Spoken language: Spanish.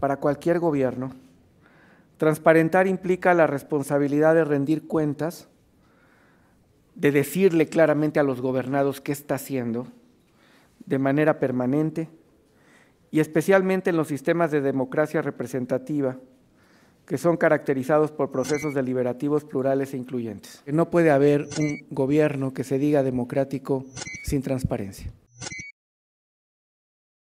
para cualquier gobierno. Transparentar implica la responsabilidad de rendir cuentas, de decirle claramente a los gobernados qué está haciendo de manera permanente y especialmente en los sistemas de democracia representativa que son caracterizados por procesos deliberativos plurales e incluyentes. No puede haber un gobierno que se diga democrático sin transparencia.